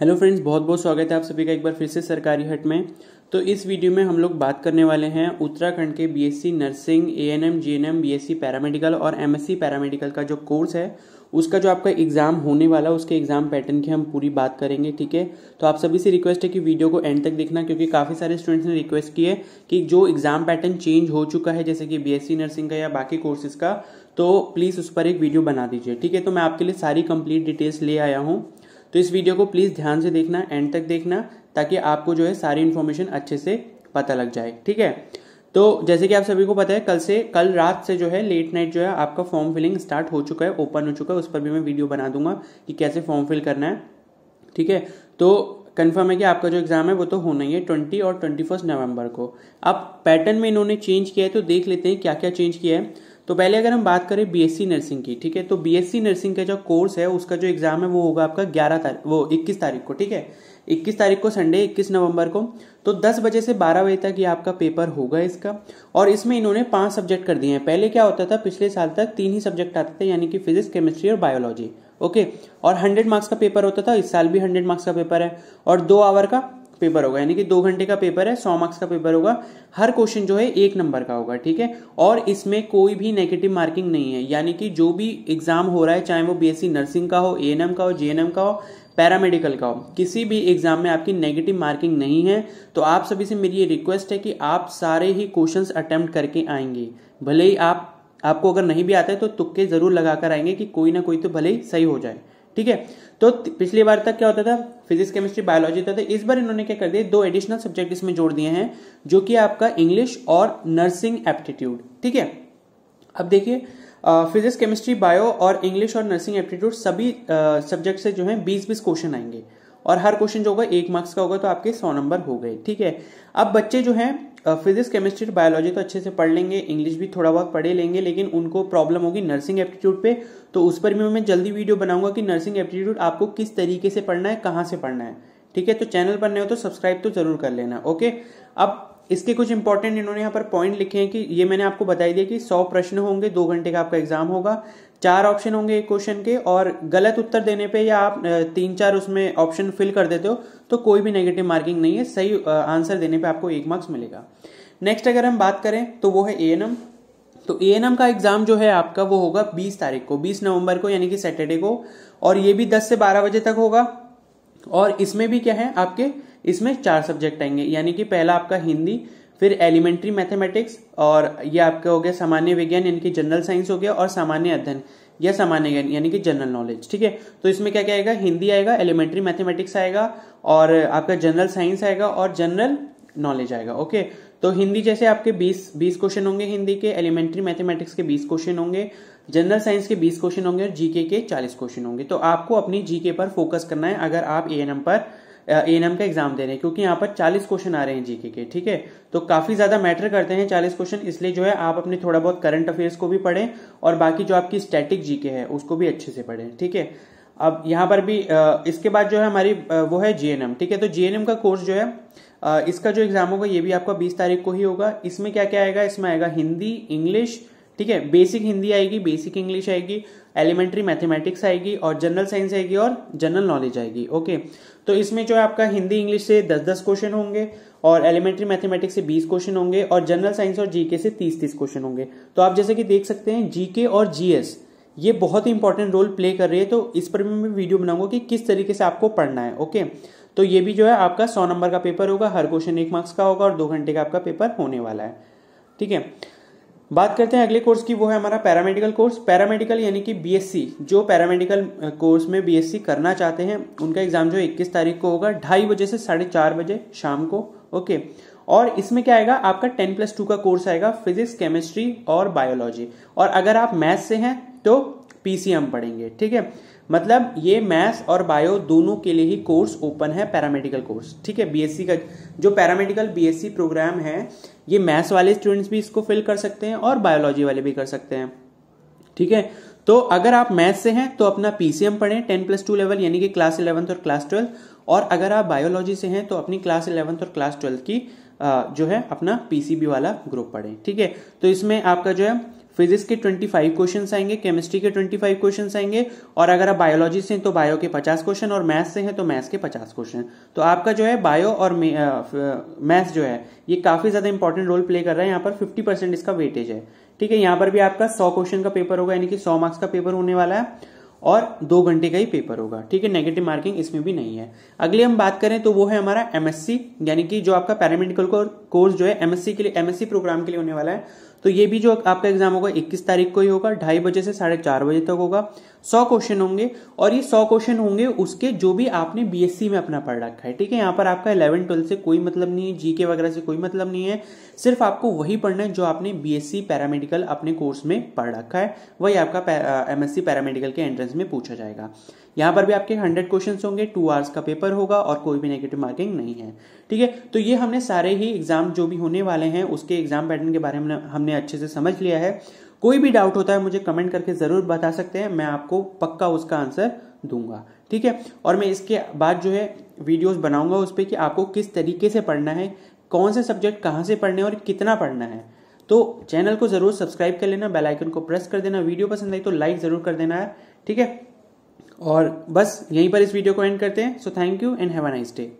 hello friends बहुत बहुत स्वागत है आप सभी का एक बार फिर से सरकारी हट में तो इस वीडियो में हम लोग बात करने वाले हैं उत्तराखंड के BSc nursing ANM GNM BSc paramedical और एमएससी पैरामेडिकल का जो कोर्स है उसका जो आपका एग्ज़ाम होने वाला उसके एग्ज़ाम पैटर्न की हम पूरी बात करेंगे ठीक है तो आप सभी से रिक्वेस्ट है कि वीडियो को एंड तक देखना क्योंकि काफ़ी सारे स्टूडेंट्स ने रिक्वेस्ट की है कि जो एग्ज़ाम पैटर्न चेंज हो चुका है जैसे कि बीएससी नर्सिंग का या बाकी कोर्सेज का तो प्लीज़ उस पर एक वीडियो बना दीजिए ठीक है तो मैं आपके लिए सारी कंप्लीट डिटेल्स ले आया हूँ तो इस वीडियो को प्लीज़ ध्यान से देखना एंड तक देखना ताकि आपको जो है सारी इन्फॉर्मेशन अच्छे से पता लग जाए ठीक है तो जैसे कि आप सभी को पता है कल से कल रात से जो है लेट नाइट जो है आपका फॉर्म फिलिंग स्टार्ट हो चुका है ओपन हो चुका है उस पर भी मैं वीडियो बना दूंगा कि कैसे फॉर्म फिल करना है ठीक है तो कन्फर्म है कि आपका जो एग्ज़ाम है वो तो होना ही है ट्वेंटी और ट्वेंटी फर्स्ट नवंबर को अब पैटर्न में इन्होंने चेंज किया है तो देख लेते हैं क्या क्या चेंज किया है तो पहले अगर हम बात करें बीएससी नर्सिंग की ठीक है तो बीएससी नर्सिंग का जो कोर्स है उसका जो एग्जाम है वो होगा आपका ग्यारह तारीख वो इक्कीस तारीख को ठीक है इक्कीस तारीख को संडे इक्कीस नवंबर को तो दस बजे से बारह बजे तक ये आपका पेपर होगा इसका और इसमें इन्होंने पांच सब्जेक्ट कर दिए हैं पहले क्या होता था पिछले साल तक तीन ही सब्जेक्ट आते थे यानी कि फिजिक्स केमिस्ट्री और बायोलॉजी ओके और हंड्रेड मार्क्स का पेपर होता था इस साल भी हंड्रेड मार्क्स का पेपर है और दो आवर का पेपर होगा यानी कि दो घंटे का पेपर है सौ मार्क्स का पेपर होगा हर क्वेश्चन जो है एक नंबर का होगा ठीक है और इसमें कोई भी नेगेटिव मार्किंग नहीं है यानी कि जो भी एग्जाम हो रहा है चाहे वो बीएससी नर्सिंग का हो एएनएम का हो जेएनएम का हो पैरामेडिकल का हो किसी भी एग्जाम में आपकी नेगेटिव मार्किंग नहीं है तो आप सभी से मेरी ये रिक्वेस्ट है कि आप सारे ही क्वेश्चन अटेम्प्ट करके आएंगे भले ही आप आपको अगर नहीं भी आता है तो तुक्के जरूर लगाकर आएंगे कि कोई ना कोई तो भले ही सही हो जाए ठीक है तो पिछली बार तक क्या होता था फिजिक्स केमिस्ट्री बायोलॉजी होता था इस बार इन्होंने क्या कर दिया दो एडिशनल सब्जेक्ट इसमें जोड़ दिए हैं जो कि आपका इंग्लिश और नर्सिंग एप्टीट्यूड ठीक है अब देखिए फिजिक्स केमिस्ट्री बायो और इंग्लिश और नर्सिंग एप्टीट्यूड सभी सब्जेक्ट से जो है बीस बीस क्वेश्चन आएंगे और हर क्वेश्चन जो होगा एक मार्क्स का होगा तो आपके सौ नंबर हो गए ठीक है अब बच्चे जो हैं फिजिक्स केमिस्ट्री और बायोलॉजी तो अच्छे से पढ़ लेंगे इंग्लिश भी थोड़ा बहुत पढ़े लेंगे लेकिन उनको प्रॉब्लम होगी नर्सिंग एप्टीट्यूड पे तो उस पर भी मैं जल्दी वीडियो बनाऊंगा कि नर्सिंग एप्टीट्यूड आपको किस तरीके से पढ़ना है कहाँ से पढ़ना है ठीक है तो चैनल पर नए हो तो सब्सक्राइब तो जरूर कर लेना ओके अब इसके कुछ इंपॉर्टेंट इन्होंने यहाँ पर पॉइंट लिखे हैं कि ये मैंने आपको बताई दिया कि सौ प्रश्न होंगे दो घंटे का आपका एग्जाम होगा चार ऑप्शन होंगे एक क्वेश्चन के और गलत उत्तर देने पे या आप तीन चार उसमें ऑप्शन फिल कर देते हो तो कोई भी नेगेटिव मार्किंग नहीं है सही आंसर देने पे आपको एक मार्क्स मिलेगा नेक्स्ट अगर हम बात करें तो वो है ए तो ए एन एम का एग्ज़ाम जो है आपका वो होगा बीस तारीख को बीस नवंबर को यानी कि सैटरडे को और ये भी दस से बारह बजे तक होगा और इसमें भी क्या है आपके इसमें चार सब्जेक्ट आएंगे यानी कि पहला आपका हिंदी फिर एलिमेंट्री मैथमेटिक्स और ये आपका हो गया सामान्य विज्ञान यानी कि जनरल साइंस हो गया और सामान्य अध्ययन या सामान्य ज्ञान यानी कि जनरल नॉलेज ठीक है तो इसमें क्या क्या आएगा हिंदी आएगा एलिमेंट्री मैथमेटिक्स आएगा और आपका जनरल साइंस आएगा और जनरल नॉलेज आएगा ओके तो हिंदी जैसे आपके 20 20 क्वेश्चन होंगे हिंदी के एलिमेंट्री मैथमेटिक्स के 20 क्वेश्चन होंगे जनरल साइंस के 20 क्वेश्चन होंगे और जीके के 40 क्वेश्चन होंगे तो आपको अपनी जीके पर फोकस करना है अगर आप ए पर ए एन एम का एग्जाम दे रहे हैं क्योंकि यहाँ पर 40 क्वेश्चन आ रहे हैं जीके के ठीक है तो काफी ज्यादा मैटर करते हैं 40 क्वेश्चन इसलिए जो है आप अपने थोड़ा बहुत करंट अफेयर्स को भी पढ़ें और बाकी जो आपकी स्टैटिक जीके है उसको भी अच्छे से पढ़ें ठीक है अब यहाँ पर भी इसके बाद जो है हमारी वो है जीएनएम ठीक है तो जीएनएम का कोर्स जो है इसका जो एग्जाम होगा ये भी आपका बीस तारीख को ही होगा इसमें क्या क्या आएगा इसमें आएगा हिंदी इंग्लिश ठीक है बेसिक हिंदी आएगी बेसिक इंग्लिश आएगी एलिमेंट्री मैथमेटिक्स आएगी और जनरल साइंस आएगी और जनरल नॉलेज आएगी ओके तो इसमें जो है आपका हिंदी इंग्लिश से दस दस क्वेश्चन होंगे और एलिमेंट्री मैथमेटिक्स से बीस क्वेश्चन होंगे और जनरल साइंस और जीके से तीस तीस क्वेश्चन होंगे तो आप जैसे कि देख सकते हैं जीके और जीएस ये बहुत ही इंपॉर्टेंट रोल प्ले कर रही है तो इस पर भी मैं वीडियो बनाऊंगा कि किस तरीके से आपको पढ़ना है ओके तो ये भी जो है आपका सौ नंबर का पेपर होगा हर क्वेश्चन एक मार्क्स का होगा और दो घंटे का आपका पेपर होने वाला है ठीक है बात करते हैं अगले कोर्स की वो है हमारा पैरामेडिकल कोर्स पैरामेडिकल यानी कि बीएससी जो पैरामेडिकल कोर्स में बीएससी करना चाहते हैं उनका एग्जाम जो 21 तारीख को होगा ढाई बजे से साढ़े चार बजे शाम को ओके और इसमें क्या आएगा आपका टेन प्लस टू का कोर्स आएगा फिजिक्स केमिस्ट्री और बायोलॉजी और अगर आप मैथ से हैं तो पीसीएम पढ़ेंगे ठीक है मतलब ये मैथ्स और बायो दोनों के लिए ही कोर्स ओपन है पैरामेडिकल कोर्स ठीक है बीएससी का जो पैरामेडिकल बीएससी प्रोग्राम है ये मैथ्स वाले स्टूडेंट्स भी इसको फिल कर सकते हैं और बायोलॉजी वाले भी कर सकते हैं ठीक है तो अगर आप मैथ से हैं तो अपना पीसीएम पढ़ें टेन प्लस टू लेवल यानी कि क्लास इलेवंथ और क्लास ट्वेल्थ और अगर आप बायोलॉजी से हैं तो अपनी क्लास इलेवंथ और क्लास ट्वेल्थ की जो है अपना पीसीबी वाला ग्रुप पढ़ें ठीक है तो इसमें आपका जो है फिजिक्स के 25 क्वेश्चन आएंगे केमिस्ट्री के 25 क्वेश्चन आएंगे और अगर आप बायोलॉजी से हैं तो बायो के 50 क्वेश्चन और मैथ्स से हैं तो मैथ्स के 50 क्वेश्चन तो आपका जो है बायो और मैथ्स जो है ये काफ़ी ज़्यादा इंपॉर्टेंट रोल प्ले कर रहा है यहाँ पर फिफ्टी परसेंट इसका वेटेज है ठीक है यहाँ पर भी आपका सौ क्वेश्चन का पेपर होगा यानी कि सौ मार्क्स का पेपर होने वाला है और दो घंटे का ही पेपर होगा ठीक है नेगेटिव मार्किंग इसमें भी नहीं है अगली हम बात करें तो वो है हमारा एमएससी यानी कि जो आपका पैरामेडिकल कोर्स जो है एमएससी के लिए एमएससी प्रोग्राम के लिए होने वाला है तो ये भी जो आपका एग्जाम होगा 21 तारीख को ही होगा ढाई बजे से साढ़े चार बजे तक होगा सौ क्वेश्चन होंगे और ये सौ क्वेश्चन होंगे उसके जो भी आपने बीएससी में अपना पढ़ रखा है ठीक है यहाँ पर आपका इलेवन ट्वेल्थ से कोई मतलब नहीं है जीके वगैरह से कोई मतलब नहीं है सिर्फ आपको वही पढ़ना है जो आपने बीएससी पैरामेडिकल अपने कोर्स में पढ़ रखा है वही आपका एमएससी पैरामेडिकल के एंट्रेंस में पूछा जाएगा यहाँ पर भी आपके हंड्रेड क्वेश्चन होंगे टू आवर्स का पेपर होगा और कोई भी नेगेटिव मार्किंग नहीं है ठीक है तो ये हमने सारे ही एग्जाम जो भी होने वाले हैं उसके एग्जाम पैटर्न के बारे में हमने हमने अच्छे से समझ लिया है कोई भी डाउट होता है मुझे कमेंट करके ज़रूर बता सकते हैं मैं आपको पक्का उसका आंसर दूंगा ठीक है और मैं इसके बाद जो है वीडियोस बनाऊंगा उस पर कि आपको किस तरीके से पढ़ना है कौन से सब्जेक्ट कहाँ से पढ़ने और कितना पढ़ना है तो चैनल को ज़रूर सब्सक्राइब कर लेना बेल आइकन को प्रेस कर देना वीडियो पसंद आई तो लाइक ज़रूर कर देना है ठीक है और बस यहीं पर इस वीडियो को एंड करते हैं so thank you and have a nice day